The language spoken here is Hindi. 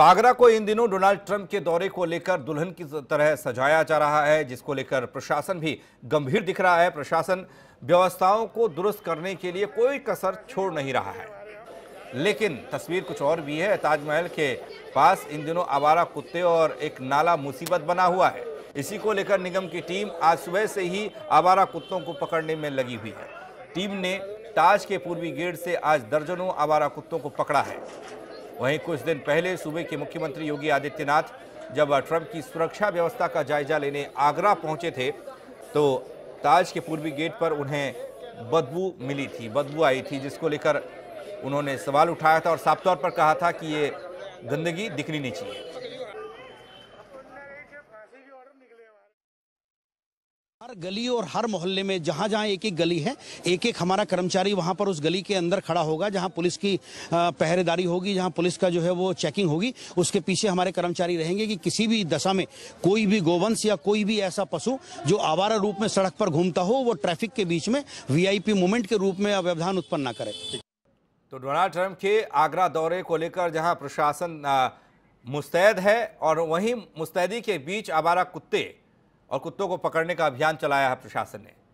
पागरा को इन दिनों डोनाल्ड ट्रंप के दौरे को लेकर दुल्हन की तरह सजाया जा रहा है जिसको लेकर प्रशासन भी गंभीर दिख रहा है प्रशासन व्यवस्थाओं को दुरुस्त करने के लिए कोई कसर छोड़ नहीं रहा है लेकिन तस्वीर कुछ और भी है ताजमहल के पास इन दिनों आवारा कुत्ते और एक नाला मुसीबत बना हुआ है इसी को लेकर निगम की टीम आज सुबह से ही आवारा कुत्तों को पकड़ने में लगी हुई है टीम ने ताज के पूर्वी गेट से आज दर्जनों आवारा कुत्तों को पकड़ा है वहीं कुछ दिन पहले सूबे के मुख्यमंत्री योगी आदित्यनाथ जब ट्रंप की सुरक्षा व्यवस्था का जायजा लेने आगरा पहुंचे थे तो ताज के पूर्वी गेट पर उन्हें बदबू मिली थी बदबू आई थी जिसको लेकर उन्होंने सवाल उठाया था और साफ तौर पर कहा था कि ये गंदगी दिखनी नहीं चाहिए हर गली और हर मोहल्ले में जहां जहां एक एक गली है एक एक हमारा कर्मचारी वहां पर उस गली के अंदर खड़ा होगा जहां पुलिस की पहरेदारी होगी जहां पुलिस का जो है वो चेकिंग होगी उसके पीछे हमारे कर्मचारी रहेंगे कि किसी भी दशा में कोई भी गोवंश या कोई भी ऐसा पशु जो आवारा रूप में सड़क पर घूमता हो वो ट्रैफिक के बीच में वी मूवमेंट के रूप में व्यवधान उत्पन्न न करे तो डोनाल्ड ट्रंप के आगरा दौरे को लेकर जहाँ प्रशासन मुस्तैद है और वहीं मुस्तैदी के बीच आवारा कुत्ते और कुत्तों को पकड़ने का अभियान चलाया है प्रशासन ने